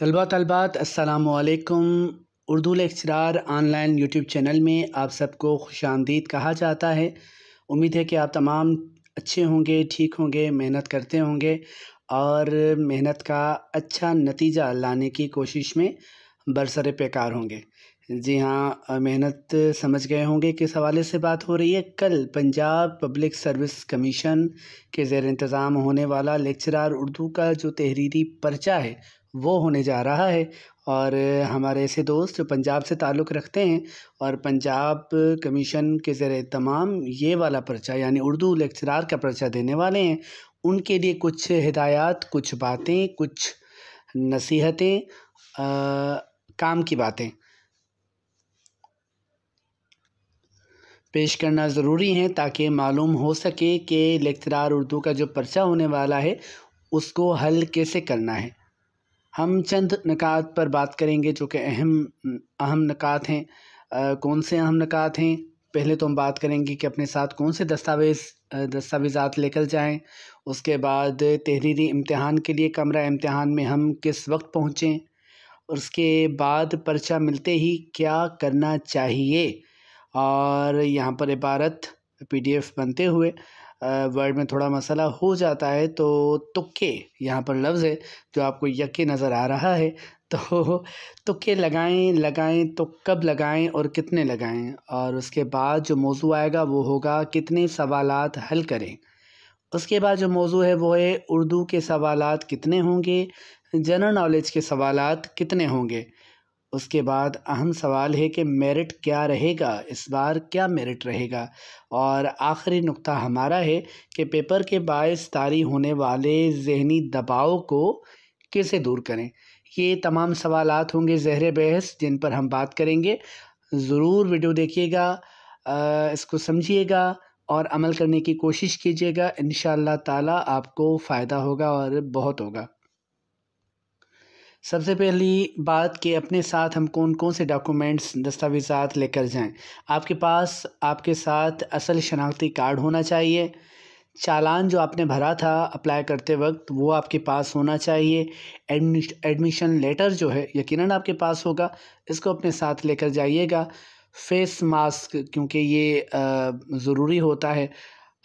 तलबा तलबात असलकुम Urdu lecturer online YouTube channel में आप सबको खुश आमदीद कहा जाता है उम्मीद है कि आप तमाम अच्छे होंगे ठीक होंगे मेहनत करते होंगे और मेहनत का अच्छा नतीजा लाने की कोशिश में बरसर पेकार होंगे जी हाँ मेहनत समझ गए होंगे किस हवाले से बात हो रही है कल पंजाब पब्लिक सर्विस कमीशन के ज़ेर इंतज़ाम होने वाला लेक्चरार उर्दू का जो तहरीरी पर्चा है वो होने जा रहा है और हमारे ऐसे दोस्त जो पंजाब से ताल्लुक़ रखते हैं और पंजाब कमीशन के ज़र तमाम ये वाला पर्चा यानी उर्दू लेक्चरार का पर्चा देने वाले हैं उनके लिए कुछ हिदायत कुछ बातें कुछ नसीहतें काम की बातें पेश करना ज़रूरी हैं ताकि मालूम हो सके कि लेक्चरार उर्दू का जो पर्चा होने वाला है उसको हल कैसे करना है हम चंद नक़ात पर बात करेंगे जो कि अहम अहम नक़ात हैं आ, कौन से अहम नक़ात हैं पहले तो हम बात करेंगे कि अपने साथ कौन से दस्तावेज़ दस्तावेज़ात लेकर जाएं उसके बाद तहरीरी इम्तहान के लिए कमरा इम्तहान में हम किस वक्त पहुँचें उसके बाद पर्चा मिलते ही क्या करना चाहिए और यहाँ पर इबारत पीडीएफ बनते हुए वर्ड में थोड़ा मसाला हो जाता है तो तुक्के यहाँ पर लफ्ज़ है जो आपको यके नज़र आ रहा है तो तुक्के लगाएं लगाएं तो कब लगाएं और कितने लगाएं और उसके बाद जो मौजू आएगा वो होगा कितने सवालात हल करें उसके बाद जो मौजू है वो है उर्दू के सवालात कितने होंगे जनरल नॉलेज के सवालात कितने होंगे उसके बाद अहम सवाल है कि मेरिट क्या रहेगा इस बार क्या मेरिट रहेगा और आखिरी नुक्ता हमारा है कि पेपर के बायस तारी होने वाले जहनी दबाव को कैसे दूर करें ये तमाम सवाल होंगे जहर बहस जिन पर हम बात करेंगे ज़रूर वीडियो देखिएगा इसको समझिएगा और अमल करने की कोशिश कीजिएगा इन ताला आपको फ़ायदा होगा और बहुत होगा सबसे पहली बात कि अपने साथ हम कौन कौन से डॉक्यूमेंट्स दस्तावेज़ात लेकर जाएं आपके पास आपके साथ असल शनाख्ती कार्ड होना चाहिए चालान जो आपने भरा था अप्लाई करते वक्त वो आपके पास होना चाहिए एडमिशन लेटर जो है यकीनन आपके पास होगा इसको अपने साथ लेकर जाइएगा फेस मास्क क्योंकि ये ज़रूरी होता है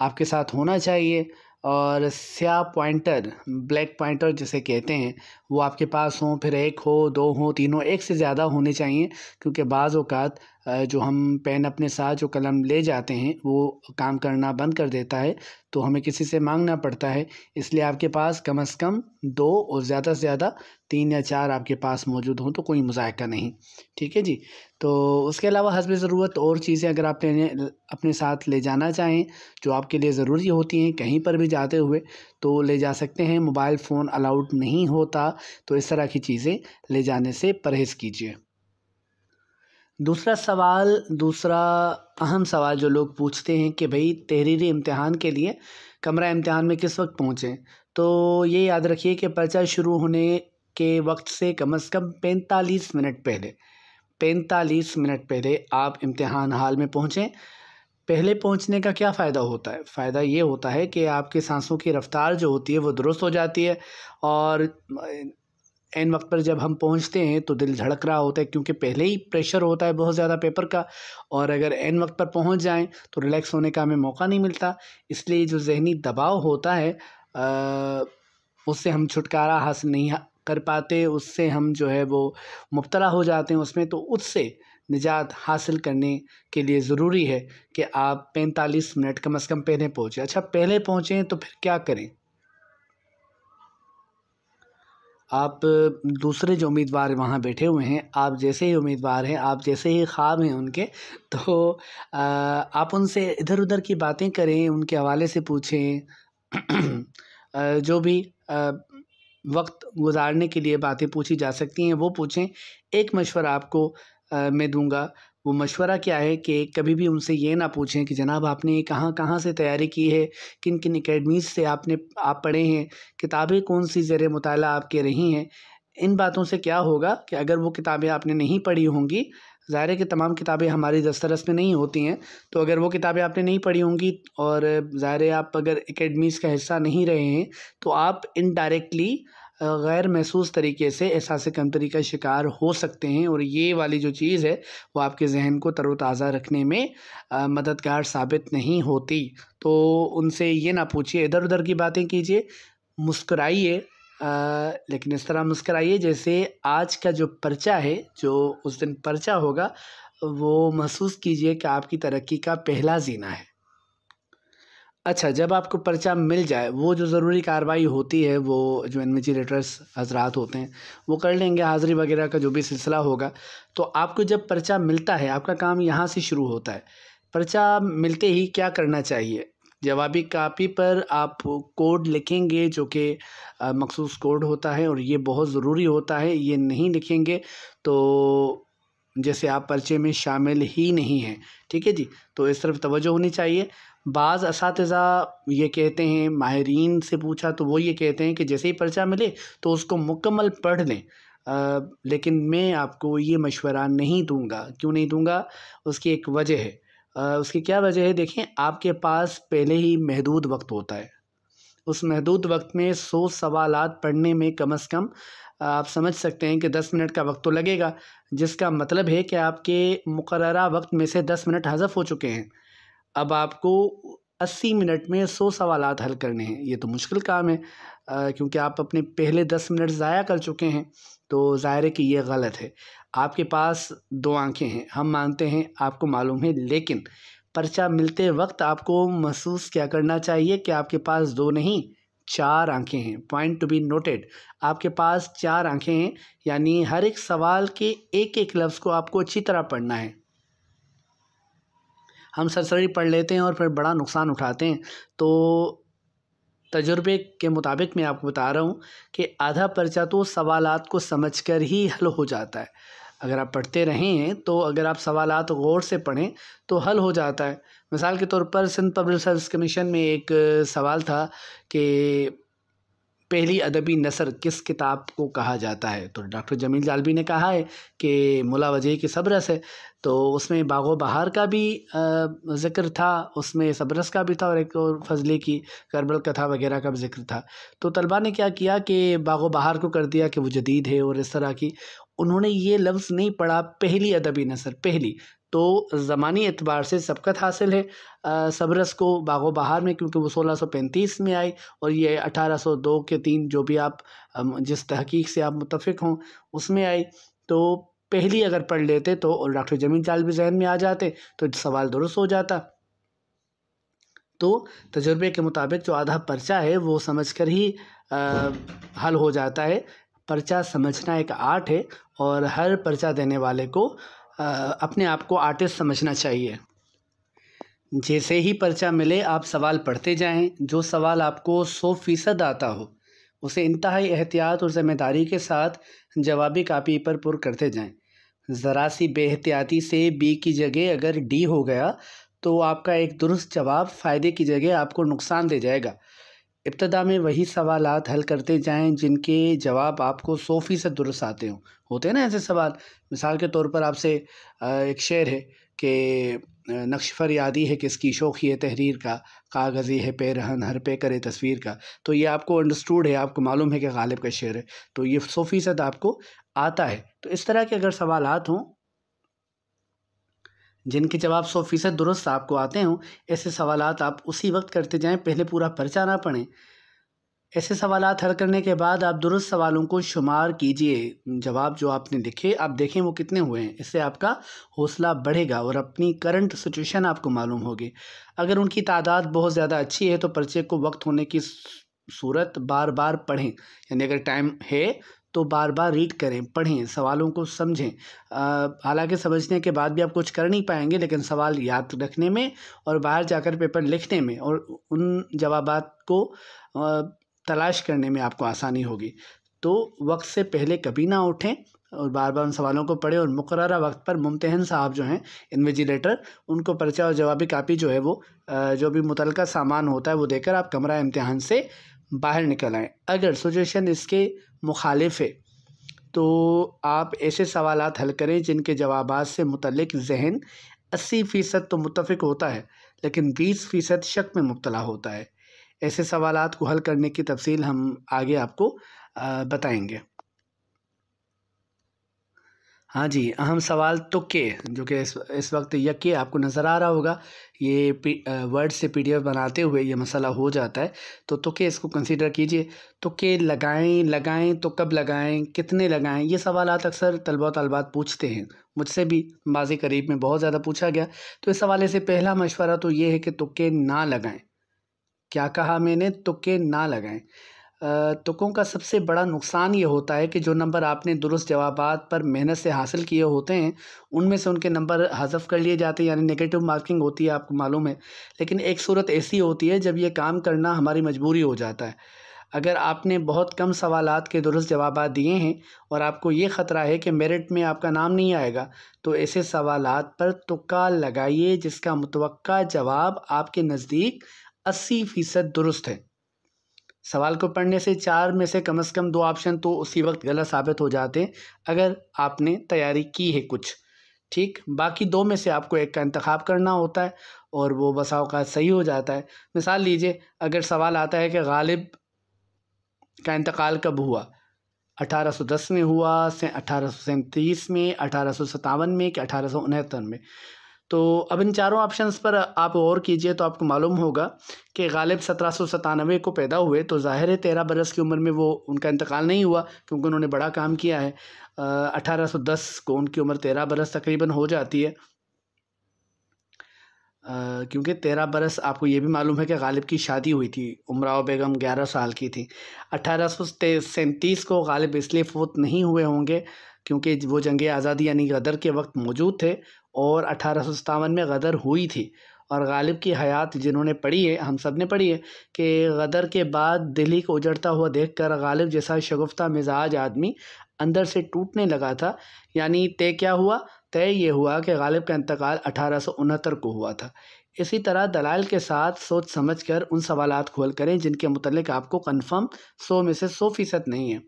आपके साथ होना चाहिए और स्या पॉइंटर ब्लैक पॉइंटर जिसे कहते हैं वो आपके पास हों फिर एक हो दो हो तीन हो एक से ज़्यादा होने चाहिए क्योंकि बाज़ अवकात जो हम पेन अपने साथ जो कलम ले जाते हैं वो काम करना बंद कर देता है तो हमें किसी से मांगना पड़ता है इसलिए आपके पास कम से कम दो और ज़्यादा से ज़्यादा तीन या चार आपके पास मौजूद हों तो कोई मजायका नहीं ठीक है जी तो उसके अलावा हसब ज़रूरत और चीज़ें अगर आप लेने अपने साथ ले जाना चाहें जो आपके लिए ज़रूरी होती हैं कहीं पर भी जाते हुए तो ले जा सकते हैं मोबाइल फ़ोन अलाउड नहीं होता तो इस तरह की चीज़ें ले जाने से परहेज़ कीजिए दूसरा सवाल दूसरा अहम सवाल जो लोग पूछते हैं कि भाई तहरीरी इम्तहान के लिए कमरा इम्तहान में किस वक्त पहुँचें तो ये याद रखिए कि पर्चा शुरू होने के वक्त से कम अज़ कम पैंतालीस मिनट पहले पैंतालीस मिनट पहले आप इम्तहान हाल में पहुँचें पहले पहुंचने का क्या फ़ायदा होता है फ़ायदा ये होता है कि आपके सांसों की रफ़्तार जो होती है वो दुरुस्त हो जाती है और एन वक्त पर जब हम पहुंचते हैं तो दिल धड़क रहा होता है क्योंकि पहले ही प्रेशर होता है बहुत ज़्यादा पेपर का और अगर एन वक्त पर पहुंच जाएं तो रिलैक्स होने का हमें मौका नहीं मिलता इसलिए जो जहनी दबाव होता है उससे हम छुटकारा हासिल नहीं कर पाते उससे हम जो है वो मुबतला हो जाते हैं उसमें तो उससे निजात हासिल करने के लिए ज़रूरी है कि आप पैंतालीस मिनट कम अज़ कम पहले पहुँचें अच्छा पहले पहुँचें तो फिर क्या करें आप दूसरे जो उम्मीदवार वहाँ बैठे हुए हैं आप जैसे ही उम्मीदवार हैं आप जैसे ही ख्वाब हैं उनके तो आप उनसे इधर उधर की बातें करें उनके हवाले से पूछें जो भी वक्त गुजारने के लिए बातें पूछी जा सकती हैं वो पूछें एक मशवरा आपको मैं दूंगा वो मशवरा क्या है कि कभी भी उनसे ये ना पूछें कि जनाब आपने कहाँ कहाँ से तैयारी की है किन किन अकेडमीज़ से आपने आप पढ़े हैं किताबें कौन सी ज़र मुताल आपके रही हैं इन बातों से क्या होगा कि अगर वो किताबें आपने नहीं पढ़ी होंगी ज़ाहिर है कि तमाम किताबें हमारी दस्तरस में नहीं होती हैं तो अगर वो किताबें आपने नहीं पढ़ी होंगी और ज़ाहिर आप अगर एकेडमीज़ का हिस्सा नहीं रहे हैं तो आप इनडायरेक्टली गैर महसूस तरीके से एहसास कमतरी का शिकार हो सकते हैं और ये वाली जो चीज़ है वो आपके जहन को तरोताज़ा रखने में मददगार साबित नहीं होती तो उनसे ये ना पूछिए इधर उधर की बातें कीजिए मुस्कराइए लेकिन इस तरह मुस्कराइए जैसे आज का जो पर्चा है जो उस दिन पर्चा होगा वो महसूस कीजिए कि आपकी तरक्की का पहला जीना है अच्छा जब आपको पर्चा मिल जाए वो जो ज़रूरी कार्रवाई होती है वो जो इन्विजिलेटर्स हजरात होते हैं वो कर लेंगे हाज़िरी वगैरह का जो भी सिलसिला होगा तो आपको जब पर्चा मिलता है आपका काम यहाँ से शुरू होता है पर्चा मिलते ही क्या करना चाहिए जवाबी कापी पर आप कोड लिखेंगे जो कि मखसूस कोड होता है और ये बहुत ज़रूरी होता है ये नहीं लिखेंगे तो जैसे आप पर्चे में शामिल ही नहीं हैं ठीक है जी तो इस तरफ तवज्जो होनी चाहिए बाज़ इस ये कहते हैं माहरीन से पूछा तो वो ये कहते हैं कि जैसे ही पर्चा मिले तो उसको मुकम्मल पढ़ लें लेकिन मैं आपको ये मशवरा नहीं दूंगा क्यों नहीं दूंगा उसकी एक वजह है आ, उसकी क्या वजह है देखें आपके पास पहले ही महदूद वक्त होता है उस महदूद वक्त में सौ सवाल पढ़ने में कम अज़ कम आप समझ सकते हैं कि दस मिनट का वक्त तो लगेगा जिसका मतलब है कि आपके मुकर वक्त में से दस मिनट हजफ हो चुके हैं अब आपको अस्सी मिनट में सौ सवाल हल करने हैं ये तो मुश्किल काम है क्योंकि आप अपने पहले दस मिनट ज़ाया कर चुके हैं तो ज़ाहिर है कि ये गलत है आपके पास दो आंखें हैं हम मानते हैं आपको मालूम है लेकिन पर्चा मिलते वक्त आपको महसूस क्या करना चाहिए कि आपके पास दो नहीं चार आंखें हैं पॉइंट टू बी नोटेड आपके पास चार आंखें हैं यानी हर एक सवाल के एक एक लफ्ज़ को आपको अच्छी तरह पढ़ना है हम सरसरी पढ़ लेते हैं और फिर बड़ा नुकसान उठाते हैं तो तजुर्बे के मुताबिक मैं आपको बता रहा हूँ कि आधा पर्चा तो सवालात को समझ कर ही हल हो जाता है अगर आप पढ़ते रहें तो अगर आप सवाल तो गौर से पढ़ें तो हल हो जाता है मिसाल के तौर पर सिंध पब्लिक सर्विस कमीशन में एक सवाल था कि पहली अदबी नसर किस किताब को कहा जाता है तो डॉक्टर जमील जालवी ने कहा है कि मुला वजह की सबरस है तो उसमें बागो बहार का भी जिक्र था उसमें सबरस का भी था और एक और फजले की करबल कथा वगैरह का भी जिक्र था तो तलबा ने क्या किया कि बागो बहार को कर दिया कि वो जदीद है और इस तरह की उन्होंने ये लफ्ज़ नहीं पढ़ा पहली अदबी नसर पहली तो ज़मानी एतबार से सबकत हासिल है सबरस को बागो बहार में क्योंकि वो 1635 में आई और ये 1802 के तीन जो भी आप जिस तहकीक से आप मुतफ़ हों उसमें आई तो पहली अगर पढ़ लेते तो और डॉक्टर जमीन चाल भी जहन में आ जाते तो सवाल दुरुस्त हो जाता तो तजुर्बे के मुताबिक जो आधा पर्चा है वो समझ कर ही आ, हल हो जाता है पर्चा समझना एक आर्ट है और हर पर्चा देने वाले को आ, अपने आप को आर्टिस्ट समझना चाहिए जैसे ही पर्चा मिले आप सवाल पढ़ते जाएं जो सवाल आपको सौ फीसद आता हो उसे इंतहाई एहतियात और ज़िम्मेदारी के साथ जवाबी कापी पर पुर करते जाएं ज़रा सी बेहतियाती से बी की जगह अगर डी हो गया तो आपका एक दुरुस्त जवाब फ़ायदे की जगह आपको नुकसान दे जाएगा इब्तदा में वही सवाल हल करते जाएं जिनके जवाब आपको सौ फ़ीसद दुरुस्त आते हों होते हैं ना ऐसे सवाल मिसाल के तौर पर आपसे एक शेर है कि नक्श फरियादी है किसकी शोखी है तहरीर का कागज़ी है पे रहन हर पे करे तस्वीर का तो ये आपको अंडरस्टूड है आपको मालूम है कि गालिब का शेर है तो ये सौ फ़ीसद आपको आता है तो इस तरह के अगर सवाल हों जिनके जवाब सौ फीसद दुरुस्त आपको आते हों ऐसे सवाल आप उसी वक्त करते जाएं पहले पूरा पर्चा ना पढ़ें ऐसे सवाल हल करने के बाद आप दुरुस्त सवालों को शुमार कीजिए जवाब जो आपने लिखे आप देखें वो कितने हुए हैं इससे आपका हौसला बढ़ेगा और अपनी करंट सिचुएशन आपको मालूम होगी अगर उनकी तादाद बहुत ज़्यादा अच्छी है तो पर्चे को वक्त होने की सूरत बार बार पढ़ें यानी अगर टाइम है तो बार बार रीड करें पढ़ें सवालों को समझें हालांकि समझने के बाद भी आप कुछ कर नहीं पाएंगे लेकिन सवाल याद रखने में और बाहर जाकर पेपर लिखने में और उन जवाब को तलाश करने में आपको आसानी होगी तो वक्त से पहले कभी ना उठें और बार बार उन सवालों को पढ़ें और मुकर वक्त पर मुमतहन साहब जो हैं इन्विजिलेटर उनको पर्चा और जवाबी कापी जो है वो जो भी मुतल सामान होता है वो देकर आप कमरा इम्तहान से बाहर निकल आएँ अगर सोचेशन इसके मुखालिफ है तो आप ऐसे सवाल हल करें जिनके जवाब से मतलब जहन अस्सी फ़ीसद तो मुतफ़ होता है लेकिन बीस फ़ीसद शक में मुबतला होता है ऐसे सवाल को हल करने की तफसील हम आगे आपको बताएंगे हाँ जी अहम सवाल तो के जो कि इस इस वक्त यके आपको नज़र आ रहा होगा ये वर्ड से पीडीएफ बनाते हुए ये मसला हो जाता है तो, तो के इसको कंसीडर कीजिए तो के लगाएं लगाएं तो कब लगाएं कितने लगाएं ये सवालत अक्सर तलबा तलबात पूछते हैं मुझसे भी बाजी करीब में बहुत ज़्यादा पूछा गया तो इस हवाले से पहला मशवरा तो ये है कि तुके ना लगाएँ क्या कहा मैंने तुके ना लगाएँ तुकों का सबसे बड़ा नुकसान ये होता है कि जो नंबर आपने दुरुस्त जवाब पर मेहनत से हासिल किए होते हैं उनमें से उनके नंबर हजफ कर लिए जाते हैं यानी नेगेटिव मार्किंग होती है आपको मालूम है लेकिन एक सूरत ऐसी होती है जब ये काम करना हमारी मजबूरी हो जाता है अगर आपने बहुत कम सवाल के दुरुस्त जवाब दिए हैं और आपको ये ख़तरा है कि मेरिट में आपका नाम नहीं आएगा तो ऐसे सवाल पर तुक्का लगाइए जिसका मुतव जवाब आपके नज़दीक अस्सी फ़ीसद दुरुस्त है सवाल को पढ़ने से चार में से कम से कम दो ऑप्शन तो उसी वक्त गलत साबित हो जाते हैं अगर आपने तैयारी की है कुछ ठीक बाकी दो में से आपको एक का इंतखब करना होता है और वो बसा का सही हो जाता है मिसाल लीजिए अगर सवाल आता है कि गालिब का इंतकाल कब हुआ 1810 में हुआ से अठारह में अठारह में कि अठारह में तो अब इन चारों ऑप्शंस पर आप गौर कीजिए तो आपको मालूम होगा कि गालिब सत्रह को पैदा हुए तो ज़ाहिर है तेरह बरस की उम्र में वो उनका इंतकाल नहीं हुआ क्योंकि उन्होंने बड़ा काम किया है अठारह को उनकी उम्र तेरह बरस तकरीबन हो जाती है क्योंकि तेरह बरस आपको ये भी मालूम है कि गालिब की शादी हुई थी उमराव बेगम ग्यारह साल की थी अठारह सौ सैंतीस को गालिब इसलिए फोत नहीं हुए होंगे क्योंकि वो जंग आज़ादी यानी गदर के वक्त मौजूद थे और अठारह में गदर हुई थी और गालिब की हयात जिन्होंने पढ़ी है हम सब ने पढ़ी है कि गदर के बाद दिल्ली को उजड़ता हुआ देख कर गालिब जैसा शगुफ्ता मिजाज आदमी अंदर से टूटने लगा था यानी तय क्या हुआ तय ये हुआ कि गालिब का इंतकाल अठारह को हुआ था इसी तरह दलाल के साथ सोच समझ कर उन सवाल खोल करें जिनके मतलब आपको कन्फर्म सौ में से सौ फ़ीसद नहीं है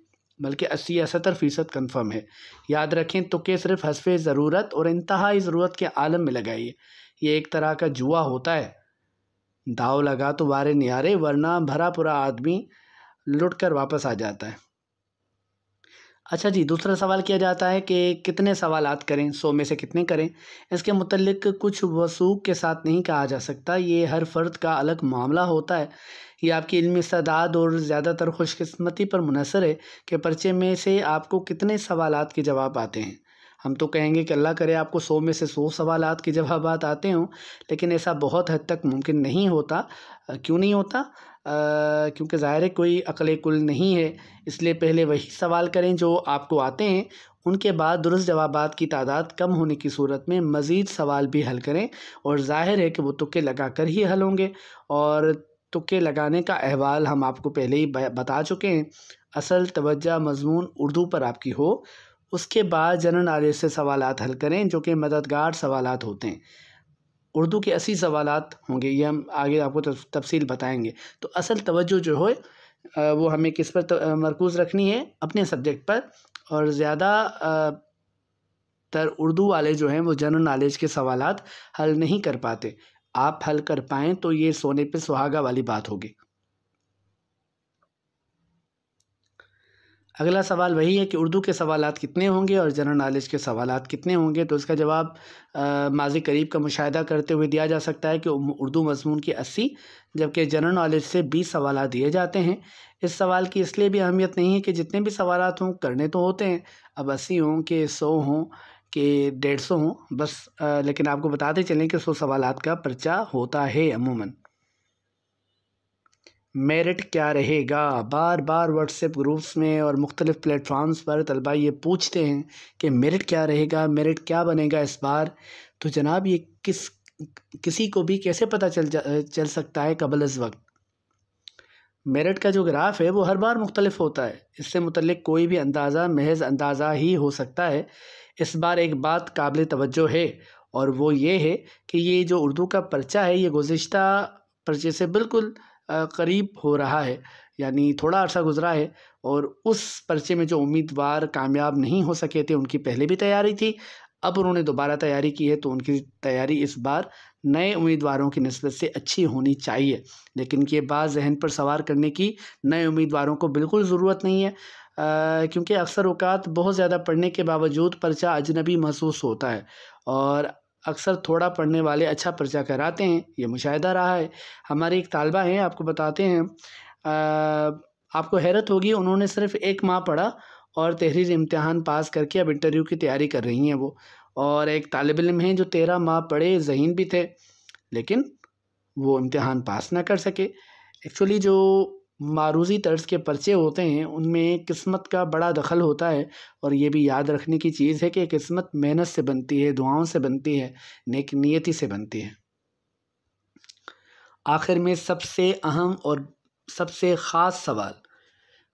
बल्कि अस्सी या सत्तर फ़ीसद कन्फर्म है याद रखें तो के सिर्फ हसफ़ ज़रूरत और इंतहाई ज़रूरत के आलम में लगाइए ये एक तरह का जुआ होता है दाव लगा तो वारे नारे वरना भरा पूरा आदमी लुट कर वापस आ जाता है अच्छा जी दूसरा सवाल किया जाता है कि कितने सवाल करें सौ में से कितने करें इसके मतलब कुछ वसूख के साथ नहीं कहा जा सकता ये हर फ़र्द का अलग मामला होता है ये आपकी इलमी सदाद और ज़्यादातर खुशकस्मती पर मुनसर है कि पर्चे में से आपको कितने सवाल के जवाब आते हैं हम तो कहेंगे कि अल्लाह करे आपको सौ में से सौ सवाल के जवाब आते हों लेकिन ऐसा बहुत हद तक मुमकिन नहीं होता क्यों नहीं होता क्योंकि ज़ाहिर है कोई अकल कुल नहीं है इसलिए पहले वही सवाल करें जो आपको आते हैं उनके बाद दुरुस्त जवाब की तादाद कम होने की सूरत में मज़ीद सवाल भी हल करें और ज़ाहिर है कि वो तुक्के लगा कर ही हल होंगे और तुक्के लगाने का अहवाल हम आपको पहले ही बता चुके हैं असल तवज्जा मजमून उर्दू पर आपकी हो उसके बाद जनरल नॉलेज से सवाल हल करें जो कि मददगार सवाल होते हैं उर्दू के असी सवाल होंगे ये हम आगे आपको तफसील बताएँगे तो असल तवज्जो जो हो वो हमें किस पर मरकूज़ रखनी है अपने सब्जेक्ट पर और ज़्यादा तर उर्दू वाले जो हैं वो जनरल नॉलेज के सवाल हल नहीं कर पाते आप हल कर पाएँ तो ये सोने पे सुहागा वाली बात होगी अगला सवाल वही है कि उर्दू के सवाल कितने होंगे और जनरल नॉलेज के सवाल कितने होंगे तो इसका जवाब माजी करीब का मुशाह करते हुए दिया जा सकता है कि उर्दू मजमून के अस्सी जबकि जनरल नॉलेज से बीस सवाल दिए जाते हैं इस सवाल की इसलिए भी अहमियत नहीं है कि जितने भी सवाल हों करने तो होते हैं अब अस्सी हों के सौ हों के डेढ़ सौ हों बस आ, लेकिन आपको बताते चलें कि सौ सवाल का पर्चा होता है अमूमन मेरिट क्या रहेगा बार बार व्हाट्सएप ग्रुप्स में और मुख्तलिफ़ प्लेटफॉर्म्स पर तलबा ये पूछते हैं कि मेरिट क्या रहेगा मेरिट क्या बनेगा इस बार तो जनाब ये किस किसी को भी कैसे पता चल जा चल सकता है कबल इस वक्त मेरिट का जो ग्राफ है वो हर बार मुख्तलिफ होता है इससे मुतल कोई भी अंदाज़ा महज अंदाज़ा ही हो सकता है इस बार एक बात काबिल तवज्जो है और वो ये है कि ये जो उर्दू का पर्चा है ये गुज्त पर्चे से बिल्कुल करीब हो रहा है यानी थोड़ा अर्सा गुज़रा है और उस पर्चे में जो उम्मीदवार कामयाब नहीं हो सके थे उनकी पहले भी तैयारी थी अब उन्होंने दोबारा तैयारी की है तो उनकी तैयारी इस बार नए उम्मीदवारों की नस्बत से अच्छी होनी चाहिए लेकिन ये बात जहन पर सवार करने की नए उम्मीदवारों को बिल्कुल ज़रूरत नहीं है क्योंकि अक्सर अवकात बहुत ज़्यादा पढ़ने के बावजूद पर्चा अजनबी महसूस होता है और अक्सर थोड़ा पढ़ने वाले अच्छा पर्चा कराते हैं ये मुशाहिदा रहा है हमारे एक तालबा हैं आपको बताते हैं आपको हैरत होगी उन्होंने सिर्फ एक माह पढ़ा और तहरीर इम्तहान पास करके अब इंटरव्यू की तैयारी कर रही हैं वो और एक तालब इम हैं जो तेरह माह पढ़े जहन भी थे लेकिन वो इम्तहान पास ना कर सके एक्चुअली जो मारूजी तर्ज के पर्चे होते हैं उनमें किस्मत का बड़ा दखल होता है और ये भी याद रखने की चीज़ है कि किस्मत मेहनत से बनती है दुआओं से बनती है नेक नियति से बनती है आखिर में सबसे अहम और सबसे ख़ास सवाल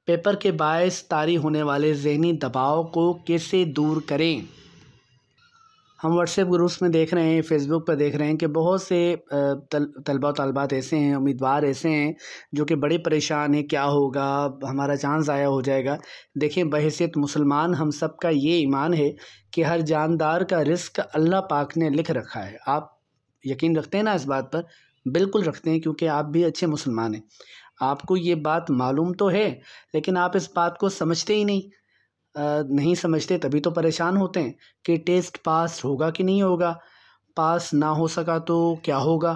पेपर के बायस तारी होने वाले जहनी दबाव को कैसे दूर करें हम व्हाट्सएप ग्रुप्स में देख रहे हैं फ़ेसबुक पर देख रहे हैं कि बहुत से तल, तलबा तलबात ऐसे हैं उम्मीदवार ऐसे हैं जो कि बड़े परेशान हैं क्या होगा हमारा चांस ज़ाया हो जाएगा देखें बहसीत मुसलमान हम सब का ये ईमान है कि हर जानदार का रिस्क अल्लाह पाक ने लिख रखा है आप यकीन रखते हैं ना इस बात पर बिल्कुल रखते हैं क्योंकि आप भी अच्छे मुसलमान हैं आपको ये बात मालूम तो है लेकिन आप इस बात को समझते ही नहीं नहीं समझते तभी तो परेशान होते हैं कि टेस्ट पास होगा कि नहीं होगा पास ना हो सका तो क्या होगा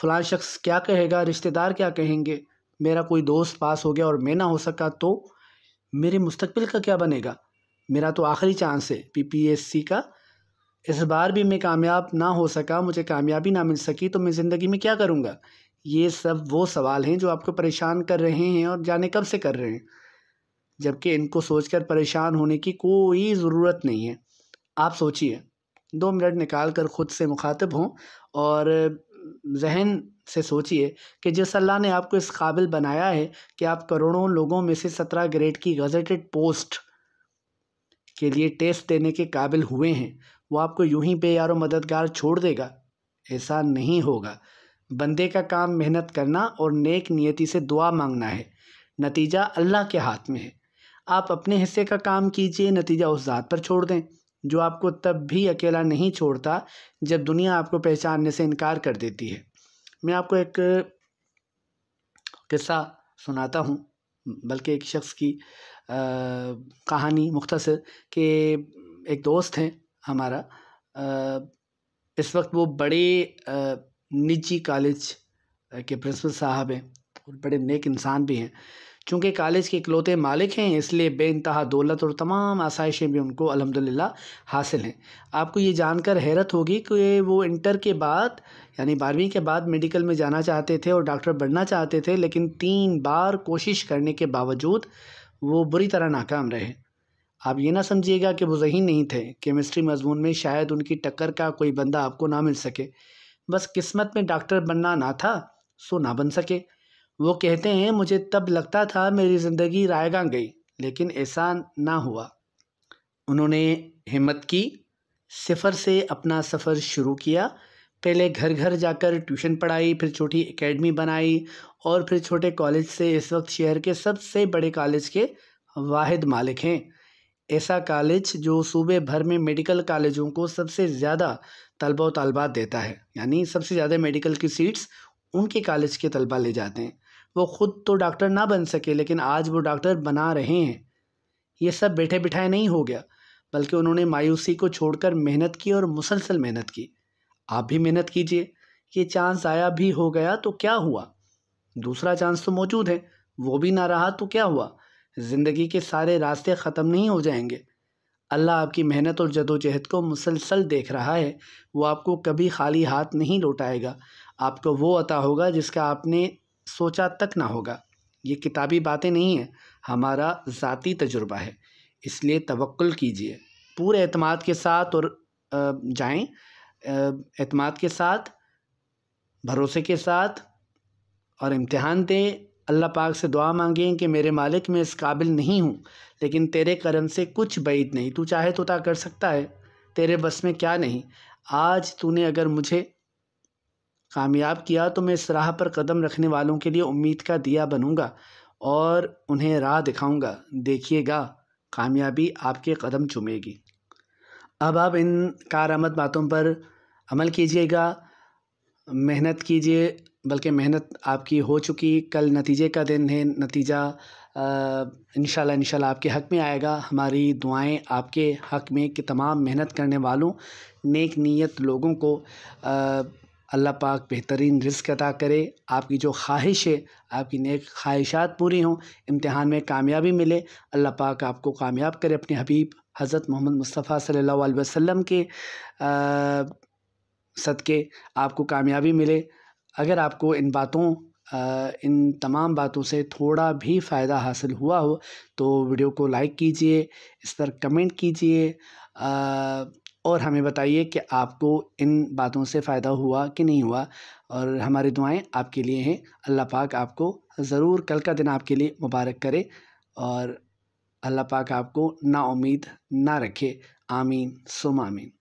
फलां शख्स क्या कहेगा रिश्तेदार क्या कहेंगे मेरा कोई दोस्त पास हो गया और मैं ना हो सका तो मेरे मुस्तबिल का क्या बनेगा मेरा तो आखिरी चांस है पीपीएससी का इस बार भी मैं कामयाब ना हो सका मुझे कामयाबी ना मिल सकी तो मैं ज़िंदगी में क्या करूँगा ये सब वो सवाल हैं जो आपको परेशान कर रहे हैं और जाने कब से कर रहे हैं जबकि इनको सोचकर परेशान होने की कोई ज़रूरत नहीं है आप सोचिए दो मिनट निकाल कर ख़ुद से मुखातब हों और जहन से सोचिए कि जिस अल्लाह ने आपको इस काबिल बनाया है कि आप करोड़ों लोगों में से सत्रह ग्रेड की गजटेड पोस्ट के लिए टेस्ट देने के काबिल हुए हैं वो आपको यूं ही बेयार मददगार छोड़ देगा ऐसा नहीं होगा बंदे का काम मेहनत करना और नेक नियति से दुआ मांगना है नतीजा अल्लाह के हाथ में है आप अपने हिस्से का काम कीजिए नतीजा उस ज़ात पर छोड़ दें जो आपको तब भी अकेला नहीं छोड़ता जब दुनिया आपको पहचानने से इनकार कर देती है मैं आपको एक किस्सा सुनाता हूँ बल्कि एक शख्स की आ, कहानी मुख्तसर कि एक दोस्त हैं हमारा आ, इस वक्त वो बड़े आ, निजी कॉलेज के प्रिंसिपल साहब हैं और बड़े नेक इंसान भी हैं चूँकि कॉलेज के इकलौते मालिक हैं इसलिए बेानतहा दौलत और तमाम आसाइशें भी उनको अलहमदिल्ला हासिल हैं आपको ये जानकर हैरत होगी कि वो इंटर के बाद यानी बारहवीं के बाद मेडिकल में जाना चाहते थे और डॉक्टर बनना चाहते थे लेकिन तीन बार कोशिश करने के बावजूद वो बुरी तरह नाकाम रहे आप ये ना समझिएगा कि वो जहीन नहीं थे केमिस्ट्री मजमून में शायद उनकी टक्कर का कोई बंदा आपको ना मिल सके बस किस्मत में डॉक्टर बनना ना था सो ना बन सके वो कहते हैं मुझे तब लगता था मेरी ज़िंदगी रायगा गई लेकिन ऐसा ना हुआ उन्होंने हिम्मत की सिफ़र से अपना सफ़र शुरू किया पहले घर घर जाकर ट्यूशन पढ़ाई फिर छोटी एकेडमी बनाई और फिर छोटे कॉलेज से इस वक्त शहर के सबसे बड़े कॉलेज के वाहिद मालिक हैं ऐसा कॉलेज जो सूबे भर में मेडिकल कॉलेजों को सबसे ज़्यादा तलबा व तलबात देता है यानी सबसे ज़्यादा मेडिकल की सीट्स उनके कॉलेज के तलबा ले जाते हैं वो ख़ुद तो डॉक्टर ना बन सके लेकिन आज वो डॉक्टर बना रहे हैं ये सब बैठे बिठाए नहीं हो गया बल्कि उन्होंने मायूसी को छोड़कर मेहनत की और मुसलसल मेहनत की आप भी मेहनत कीजिए ये चांस आया भी हो गया तो क्या हुआ दूसरा चांस तो मौजूद है वो भी ना रहा तो क्या हुआ ज़िंदगी के सारे रास्ते ख़त्म नहीं हो जाएंगे अल्लाह आपकी मेहनत और जदोजहद को मुसलसल देख रहा है वो आपको कभी खाली हाथ नहीं लौटाएगा आपको वो अता होगा जिसका आपने सोचा तक ना होगा ये किताबी बातें नहीं हैं हमारा ज़ाती तजुर्बा है इसलिए तवक्ल कीजिए पूरे अतमाद के साथ और जाएं अतमाद के साथ भरोसे के साथ और इम्तहान दें अल्लाह पाक से दुआ मांगें कि मेरे मालिक मैं इस काबिल नहीं हूँ लेकिन तेरे करम से कुछ बैद नहीं तू चाहे तो ता कर सकता है तेरे बस में क्या नहीं आज तूने अगर मुझे कामयाब किया तो मैं इस राह पर कदम रखने वालों के लिए उम्मीद का दिया बनूंगा और उन्हें राह दिखाऊंगा देखिएगा कामयाबी आपके कदम चुमेगी अब आप इन कारामद बातों पर अमल कीजिएगा मेहनत कीजिए बल्कि मेहनत आपकी हो चुकी कल नतीजे का दिन है नतीजा इन इंशाल्लाह आपके हक़ में आएगा हमारी दुआएं आपके हक़ में कि तमाम मेहनत करने वालों नेक नीयत लोगों को आ, अल्लाह पाक बेहतरीन रिस्क अदा करे आपकी जो ख्वाहिश है आपकी नेक ख्वाहिशात पूरी हों इम्तहान में कामयाबी मिले अल्लाह पाक आपको कामयाब करे अपने हबीब हज़रत मोहम्मद मुस्तफ़ा सल्लल्लाहु अलैहि वसल्लम के सदक़े आपको कामयाबी मिले अगर आपको इन बातों आ, इन तमाम बातों से थोड़ा भी फ़ायदा हासिल हुआ हो तो वीडियो को लाइक कीजिए इस पर कमेंट कीजिए और हमें बताइए कि आपको इन बातों से फ़ायदा हुआ कि नहीं हुआ और हमारी दुआएं आपके लिए हैं अल्लाह पाक आपको ज़रूर कल का दिन आपके लिए मुबारक करे और अल्लाह पाक आपको ना उम्मीद ना रखे आमीन सुम आमीन